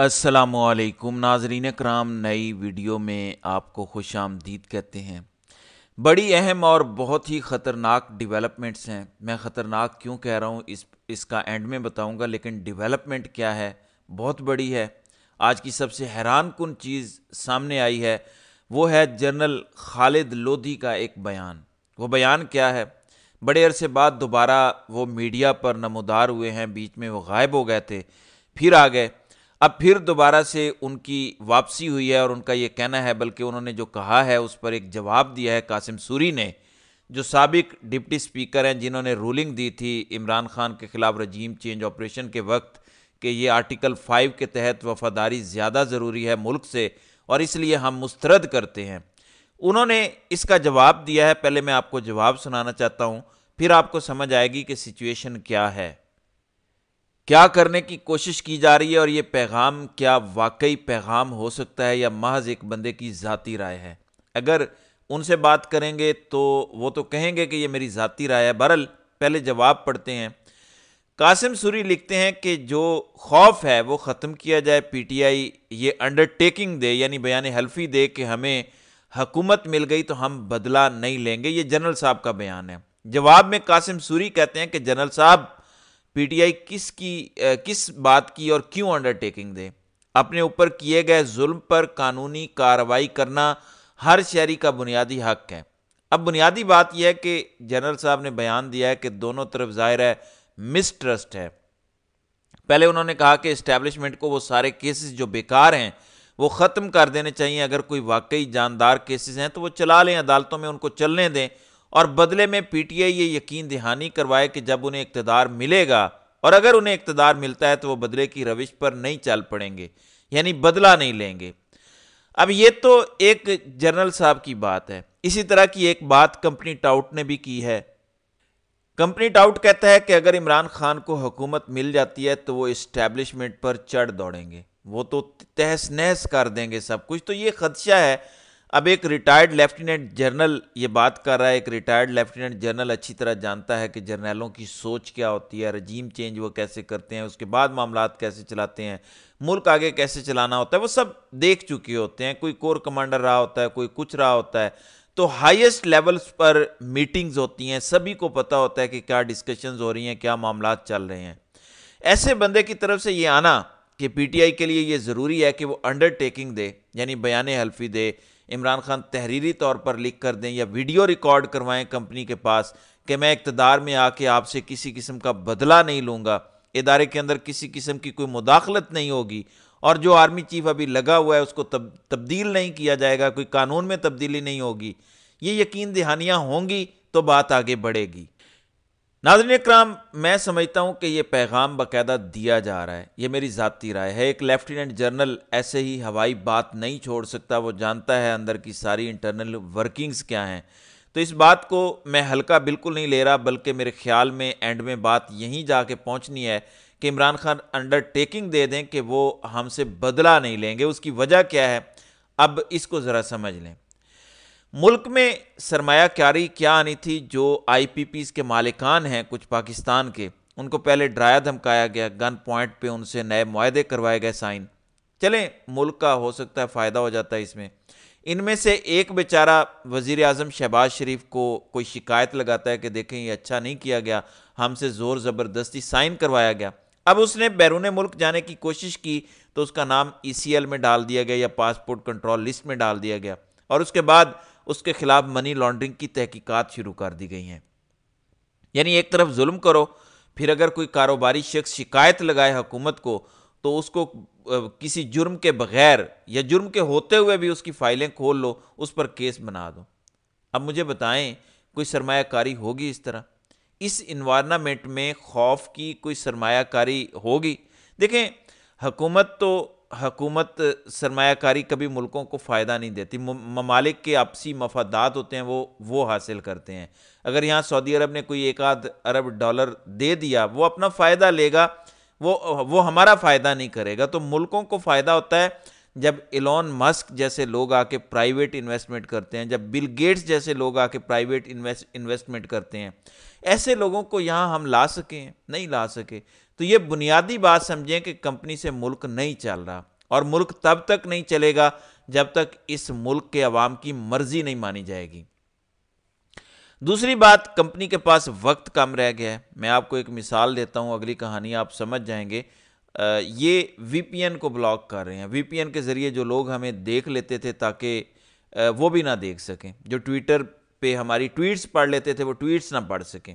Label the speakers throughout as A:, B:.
A: السلام علیکم ناظرین اکرام نئی ویڈیو میں آپ کو خوش آمدید کہتے ہیں بڑی اہم اور بہت ہی خطرناک ڈیولپمنٹس ہیں میں خطرناک کیوں کہہ رہا ہوں اس اس کا اینڈ میں بتاؤں گا لیکن ڈیولپمنٹ کیا ہے بہت بڑی ہے آج کی سب سے حیران کن چیز سامنے آئی ہے وہ ہے جنرل خالد لودھی کا ایک بیان وہ بیان کیا ہے بڑے عرصے بعد دوبارہ وہ میڈیا پر نمودار ہوئے ہیں بیچ میں وہ غائب ہو گئے تھے پھر آ گئے اب پھر دوبارہ سے ان کی واپسی ہوئی ہے اور ان کا یہ کہنا ہے بلکہ انہوں نے جو کہا ہے اس پر ایک جواب دیا ہے قاسم سوری نے جو سابق ڈپٹی سپیکر ہیں جنہوں نے رولنگ دی تھی عمران خان کے خلاف رجیم چینج آپریشن کے وقت کہ یہ آرٹیکل فائیو کے تحت وفاداری زیادہ ضروری ہے ملک سے اور اس لیے ہم مسترد کرتے ہیں انہوں نے اس کا جواب دیا ہے پہلے میں آپ کو جواب سنانا چاہتا ہوں پھر آپ کو سمجھ آئے گی کہ سچویشن کیا ہے کیا کرنے کی کوشش کی جا رہی ہے اور یہ پیغام کیا واقعی پیغام ہو سکتا ہے یا محض ایک بندے کی ذاتی رائے ہے اگر ان سے بات کریں گے تو وہ تو کہیں گے کہ یہ میری ذاتی رائے ہے برحال پہلے جواب پڑھتے ہیں قاسم سوری لکھتے ہیں کہ جو خوف ہے وہ ختم کیا جائے پی ٹی آئی یہ انڈر ٹیکنگ دے یعنی بیان حلفی دے کہ ہمیں حکومت مل گئی تو ہم بدلہ نہیں لیں گے یہ جنرل صاحب کا بیان ہے جواب میں قاسم سوری کہتے ہیں کہ جنرل صاحب پی ٹی آئی کس کی کس بات کی اور کیوں انڈر ٹیکنگ دے اپنے اوپر کیے گئے ظلم پر قانونی کاروائی کرنا ہر شہری کا بنیادی حق ہے اب بنیادی بات یہ ہے کہ جنرل صاحب نے بیان دیا ہے کہ دونوں طرف ظاہر ہے مسٹرسٹ ہے پہلے انہوں نے کہا کہ اسٹیبلشمنٹ کو وہ سارے کیسز جو بیکار ہیں وہ ختم کر دینے چاہیے اگر کوئی واقعی جاندار کیسز ہیں تو وہ چلا لیں عدالتوں میں ان کو چلنے دیں اور بدلے میں پی ٹی آئی یہ یقین دہانی کروائے کہ جب انہیں اقتدار ملے گا اور اگر انہیں اقتدار ملتا ہے تو وہ بدلے کی روش پر نہیں چل پڑیں گے یعنی بدلہ نہیں لیں گے اب یہ تو ایک جنرل صاحب کی بات ہے اسی طرح کی ایک بات کمپنی ٹاؤٹ نے بھی کی ہے کمپنی ٹاؤٹ کہتا ہے کہ اگر عمران خان کو حکومت مل جاتی ہے تو وہ اسٹیبلشمنٹ پر چڑھ دوڑیں گے وہ تو تہس نحس کر دیں گے سب کچھ تو یہ خدشہ ہے اب ایک ریٹائرڈ لیفٹیننٹ جنرل یہ بات کر رہا ہے ایک ریٹائرڈ لیفٹیننٹ جنرل اچھی طرح جانتا ہے کہ جرنیلوں کی سوچ کیا ہوتی ہے رجیم چینج وہ کیسے کرتے ہیں اس کے بعد معاملات کیسے چلاتے ہیں ملک آگے کیسے چلانا ہوتا ہے وہ سب دیکھ چکے ہوتے ہیں کوئی کور کمانڈر رہا ہوتا ہے کوئی کچھ رہا ہوتا ہے تو ہائیسٹ لیولز پر میٹنگز ہوتی ہیں سبھی کو پتہ ہوتا ہے کہ کیا ڈسکشنز ہو رہی ہیں کیا معاملات چل رہے ہیں ایسے بندے کی طرف سے یہ آنا کہ پی ٹی آئی کے لیے یہ ضروری ہے کہ وہ انڈر ٹیکنگ دے یعنی بیان حلفی دے عمران خان تحریری طور پر لکھ کر دیں یا ویڈیو ریکارڈ کروائیں کمپنی کے پاس کہ میں اقتدار میں آ کے آپ سے کسی قسم کا بدلہ نہیں لوں گا ادارے کے اندر کسی قسم کی کوئی مداخلت نہیں ہوگی اور جو آرمی چیف ابھی لگا ہوا ہے اس کو تب تبدیل نہیں کیا جائے گا کوئی قانون میں تبدیلی نہیں ہوگی یہ یقین دہانیاں ہوں گی تو بات آگے بڑھے گی ناظرین اکرام میں سمجھتا ہوں کہ یہ پیغام باقاعدہ دیا جا رہا ہے یہ میری ذاتی رائے ہے ایک لیفٹیننٹ جنرل ایسے ہی ہوائی بات نہیں چھوڑ سکتا وہ جانتا ہے اندر کی ساری انٹرنل ورکنگز کیا ہیں تو اس بات کو میں ہلکا بالکل نہیں لے رہا بلکہ میرے خیال میں اینڈ میں بات یہیں جا کے پہنچنی ہے کہ عمران خان انڈر ٹیکنگ دے دیں کہ وہ ہم سے بدلہ نہیں لیں گے اس کی وجہ کیا ہے اب اس کو ذرا سمجھ لیں ملک میں سرمایہ کاری کیا آنی تھی جو آئی پی پیز کے مالکان ہیں کچھ پاکستان کے ان کو پہلے ڈرایا دھمکایا گیا گن پوائنٹ پہ ان سے نئے معاہدے کروائے گئے سائن چلیں ملک کا ہو سکتا ہے فائدہ ہو جاتا ہے اس میں ان میں سے ایک بیچارہ وزیر اعظم شہباز شریف کو کوئی شکایت لگاتا ہے کہ دیکھیں یہ اچھا نہیں کیا گیا ہم سے زور زبردستی سائن کروایا گیا اب اس نے بیرون ملک جانے کی کوشش کی تو اس کا نام ای سی ایل میں ڈال دیا گیا یا پاسپورٹ کنٹرول لسٹ میں ڈال دیا گیا اور اس کے بعد اس کے خلاف منی لانڈرنگ کی تحقیقات شروع کر دی گئی ہیں یعنی ایک طرف ظلم کرو پھر اگر کوئی کاروباری شخص شکایت لگائے حکومت کو تو اس کو کسی جرم کے بغیر یا جرم کے ہوتے ہوئے بھی اس کی فائلیں کھول لو اس پر کیس بنا دو اب مجھے بتائیں کوئی سرمایہ کاری ہوگی اس طرح اس انوائرامنٹ میں خوف کی کوئی سرمایہ کاری ہوگی دیکھیں حکومت تو حکومت سرمایہ کاری کبھی ملکوں کو فائدہ نہیں دیتی ممالک کے آپسی مفادات ہوتے ہیں وہ وہ حاصل کرتے ہیں اگر یہاں سعودی عرب نے کوئی ایک آدھ عرب ڈالر دے دیا وہ اپنا فائدہ لے گا وہ وہ ہمارا فائدہ نہیں کرے گا تو ملکوں کو فائدہ ہوتا ہے جب ایلون مسک جیسے لوگ آ کے پرائیویٹ انویسٹمنٹ کرتے ہیں جب بل گیٹس جیسے لوگ آ کے پرائیویٹ انویسٹمنٹ کرتے ہیں ایسے لوگوں کو یہاں ہم لا سکیں نہیں لا سکے تو یہ بنیادی بات سمجھیں کہ کمپنی سے ملک نہیں چل رہا اور ملک تب تک نہیں چلے گا جب تک اس ملک کے عوام کی مرضی نہیں مانی جائے گی دوسری بات کمپنی کے پاس وقت کم رہ گیا ہے میں آپ کو ایک مثال دیتا ہوں اگلی کہانی آپ سمجھ جائیں گے یہ وی پی این کو بلاک کر رہے ہیں وی پی این کے ذریعے جو لوگ ہمیں دیکھ لیتے تھے تاکہ وہ بھی نہ دیکھ سکیں جو ٹویٹر پہ ہماری ٹویٹس پڑھ لیتے تھے وہ ٹویٹس نہ پڑھ سکیں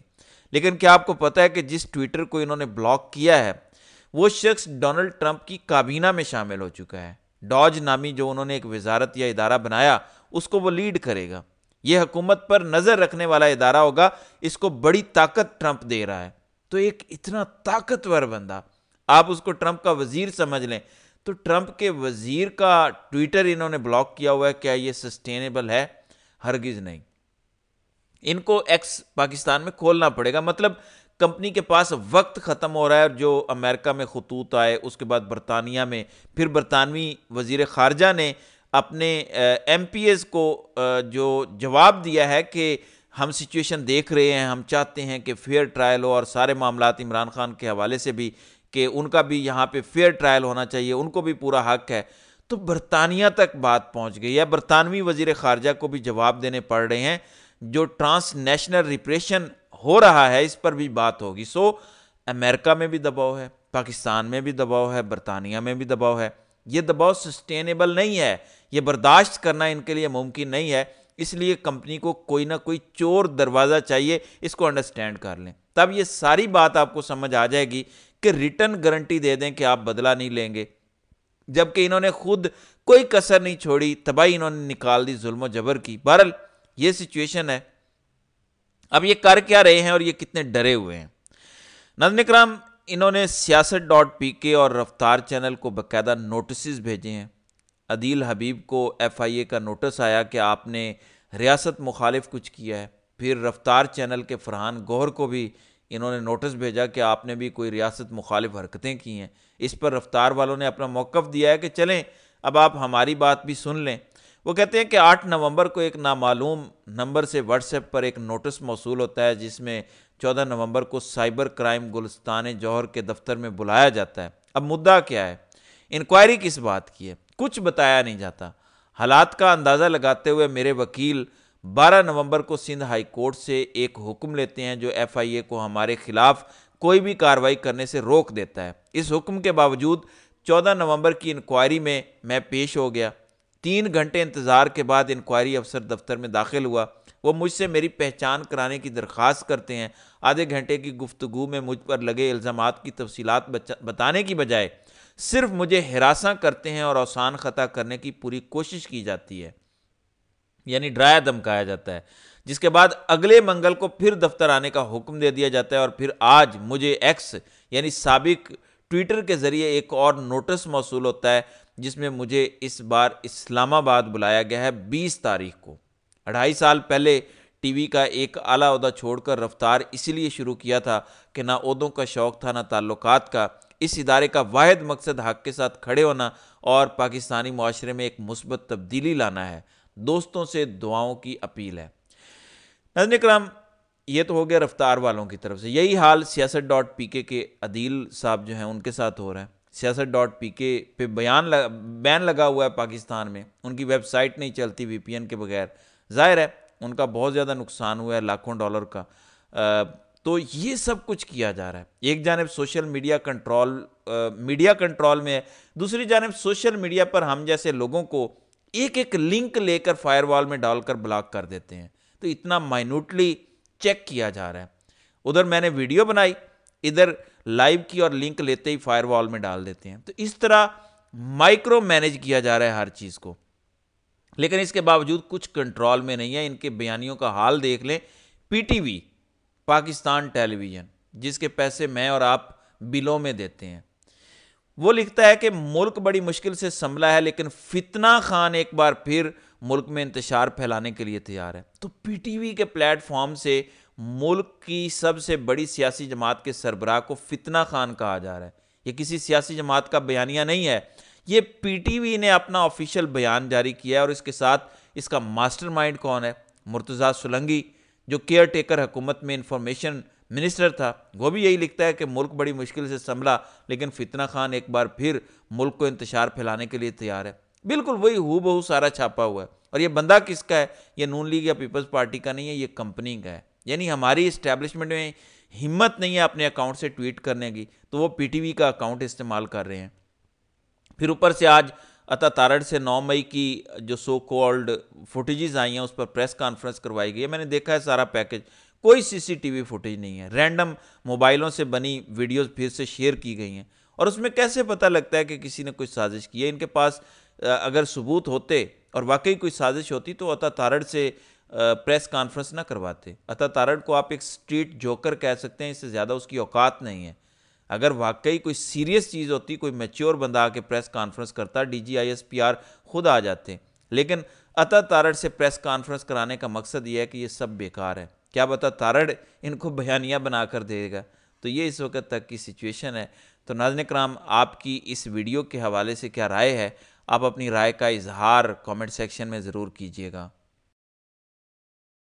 A: لیکن کیا آپ کو پتہ ہے کہ جس ٹویٹر کو انہوں نے بلاک کیا ہے وہ شخص ڈونلڈ ٹرمپ کی کابینہ میں شامل ہو چکا ہے ڈاج نامی جو انہوں نے ایک وزارت یا ادارہ بنایا اس کو وہ لیڈ کرے گا یہ حکومت پر نظر رکھنے والا ادارہ ہوگا اس کو بڑی طاقت ٹرمپ دے رہا ہے تو ایک اتنا طاقتور بندہ آپ اس کو ٹرمپ کا وزیر سمجھ لیں تو ٹرمپ کے وزیر کا ٹویٹر انہوں نے بلاک کیا ہوا ہے کیا یہ سسٹینیبل ہے ہرگز نہیں ان کو ایکس پاکستان میں کھولنا پڑے گا مطلب کمپنی کے پاس وقت ختم ہو رہا ہے اور جو امریکہ میں خطوط آئے اس کے بعد برطانیہ میں پھر برطانوی وزیر خارجہ نے اپنے ایم پی ایز کو جو جواب دیا ہے کہ ہم سچویشن دیکھ رہے ہیں ہم چاہتے ہیں کہ فیئر ٹرائل ہو اور سارے معاملات عمران خان کے حوالے سے بھی کہ ان کا بھی یہاں پہ فیئر ٹرائل ہونا چاہیے ان کو بھی پورا حق ہے تو برطانیہ تک بات پہنچ گئی ہے برطانوی وزیر خارجہ کو بھی جواب دینے پڑ رہے ہیں جو ٹرانس نیشنل ریپریشن ہو رہا ہے اس پر بھی بات ہوگی سو امریکہ میں بھی دباؤ ہے پاکستان میں بھی دباؤ ہے برطانیہ میں بھی دباؤ ہے یہ دباؤ سسٹینیبل نہیں ہے یہ برداشت کرنا ان کے لیے ممکن نہیں ہے اس لیے کمپنی کو کوئی نہ کوئی چور دروازہ چاہیے اس کو انڈرسٹینڈ کر لیں تب یہ ساری بات آپ کو سمجھ آ جائے گی کہ ریٹن گارنٹی دے دیں کہ آپ بدلہ نہیں لیں گے جبکہ انہوں نے خود کوئی کسر نہیں چھوڑی تباہی انہوں نے نکال دی ظلم و جبر کی بہرحال یہ سچویشن ہے اب یہ کر کیا رہے ہیں اور یہ کتنے ڈرے ہوئے ہیں نظم اکرام انہوں نے سیاست ڈاٹ پی کے اور رفتار چینل کو باقاعدہ نوٹسز بھیجے ہیں عدیل حبیب کو ایف آئی اے کا نوٹس آیا کہ آپ نے ریاست مخالف کچھ کیا ہے پھر رفتار چینل کے فرحان گوھر کو بھی انہوں نے نوٹس بھیجا کہ آپ نے بھی کوئی ریاست مخالف حرکتیں کی ہیں اس پر رفتار والوں نے اپنا موقف دیا ہے کہ چلیں اب آپ ہماری بات بھی سن لیں وہ کہتے ہیں کہ آٹھ نومبر کو ایک نامعلوم نمبر سے واٹس ایپ پر ایک نوٹس موصول ہوتا ہے جس میں چودہ نومبر کو سائبر کرائم گلستان جوہر کے دفتر میں بلایا جاتا ہے اب مدعا کیا ہے انکوائری کس بات کی ہے کچھ بتایا نہیں جاتا حالات کا اندازہ لگاتے ہوئے میرے وکیل بارہ نومبر کو سندھ ہائی کورٹ سے ایک حکم لیتے ہیں جو ایف آئی اے کو ہمارے خلاف کوئی بھی کاروائی کرنے سے روک دیتا ہے اس حکم کے باوجود چودہ نومبر کی انکوائری میں میں پیش ہو گیا تین گھنٹے انتظار کے بعد انکوائری افسر دفتر میں داخل ہوا وہ مجھ سے میری پہچان کرانے کی درخواست کرتے ہیں آدھے گھنٹے کی گفتگو میں مجھ پر لگے الزامات کی تفصیلات بتانے کی بجائے صرف مجھے ہراساں کرتے ہیں اور اوسان خطا کرنے کی پوری کوشش کی جاتی ہے یعنی ڈرایا دمکایا جاتا ہے جس کے بعد اگلے منگل کو پھر دفتر آنے کا حکم دے دیا جاتا ہے اور پھر آج مجھے ایکس یعنی سابق ٹویٹر کے ذریعے ایک اور نوٹس موصول ہوتا ہے جس میں مجھے اس بار اسلام آباد بلایا گیا ہے بیس تاریخ کو اڑھائی سال پہلے ٹی وی کا ایک اعلیٰ عہدہ چھوڑ کر رفتار اسی لیے شروع کیا تھا کہ نہ عہدوں کا شوق تھا نہ تعلقات کا اس ادارے کا واحد مقصد حق کے ساتھ کھڑے ہونا اور پاکستانی معاشرے میں ایک مثبت تبدیلی لانا ہے دوستوں سے دعاؤں کی اپیل ہے نظر کرام یہ تو ہو گیا رفتار والوں کی طرف سے یہی حال سیاست ڈاٹ پی کے کے عدیل صاحب جو ہیں ان کے ساتھ ہو رہا ہے سیاست ڈاٹ پی کے پہ بیان لگا بین لگا ہوا ہے پاکستان میں ان کی ویب سائٹ نہیں چلتی وی پی این کے بغیر ظاہر ہے ان کا بہت زیادہ نقصان ہوا ہے لاکھوں ڈالر کا تو یہ سب کچھ کیا جا رہا ہے ایک جانب social media control media control میں ہے دوسری جانب سوشل میڈیا پر ہم جیسے لوگوں کو ایک ایک لنک لے کر فائر وال میں ڈال کر بلاک کر دیتے ہیں تو اتنا مائنوٹلی چیک کیا جا رہا ہے ادھر میں نے ویڈیو بنائی ادھر لائیو کی اور لنک لیتے ہی فائر وال میں ڈال دیتے ہیں تو اس طرح مائکرو مینج کیا جا رہا ہے ہر چیز کو لیکن اس کے باوجود کچھ کنٹرول میں نہیں ہے ان کے بیانیوں کا حال دیکھ لیں P T V Pakistan television جس کے پیسے میں اور آپ بلوں میں دیتے ہیں وہ لکھتا ہے کہ ملک بڑی مشکل سے سنبھلا ہے لیکن فتنہ خان ایک بار پھر ملک میں انتشار پھیلانے کے لیے تیار ہے تو پی ٹی وی کے پلیٹ فارم سے ملک کی سب سے بڑی سیاسی جماعت کے سربراہ کو فتنہ خان کہا جا رہا ہے یہ کسی سیاسی جماعت کا بیانیہ نہیں ہے یہ پی ٹی وی نے اپنا آفیشیل بیان جاری کیا ہے اور اس کے ساتھ اس کا ماسٹر مائنڈ کون ہے مرتضیٰ سلنگی جو کیئر ٹیکر حکومت میں انفارمیشن منسٹر تھا وہ بھی یہی لکھتا ہے کہ ملک بڑی مشکل سے سنبھلا لیکن فتنہ خان ایک بار پھر ملک کو انتشار پھیلانے کے لیے تیار ہے بالکل وہی ہو بہو سارا چھاپا ہوا ہے اور یہ بندہ کس کا ہے یہ نون لیگ یا پیپلز پارٹی کا نہیں ہے یہ کمپنی کا ہے یعنی ہماری اسٹیبلشمنٹ میں ہمت نہیں ہے اپنے اکاؤنٹ سے ٹویٹ کرنے کی تو وہ پی ٹی وی کا اکاؤنٹ استعمال کر رہے ہیں پھر اوپر سے آج اتا تارڑ سے نو مئی کی جو سو کولڈ فوٹیجز آئی ہیں اس پر پریس کانفرنس کروائی گئی ہے میں نے دیکھا ہے سارا پیکج کوئی سی سی ٹی وی فوٹیج نہیں ہے رینڈم موبائلوں سے بنی ویڈیوز پھر سے شیئر کی گئی ہیں اور اس میں کیسے پتہ لگتا ہے کہ کسی نے کوئی سازش کی ہے ان کے پاس اگر ثبوت ہوتے اور واقعی کوئی سازش ہوتی تو عطا تارڑ سے پریس کانفرنس نہ کرواتے عطا تارڑ کو آپ ایک اسٹریٹ جوکر کہہ سکتے ہیں اس سے زیادہ اس کی اوقات نہیں ہے اگر واقعی کوئی سیریس چیز ہوتی کوئی میچیور بندہ آ کے پریس کانفرنس کرتا D G I S P R خود آ جاتے لیکن عطا تارڑ سے پریس کانفرنس کرانے کا مقصد یہ ہے کہ یہ سب بیکار ہے کیا بتا تارڑ ان کو بیانیہ بنا کر دے گا تو یہ اس وقت تک کی سچویشن ہے تو ناظرین کرام آپ کی اس ویڈیو کے حوالے سے کیا رائے ہے آپ اپنی رائے کا اظہار کامنٹ سیکشن میں ضرور کیجیے گا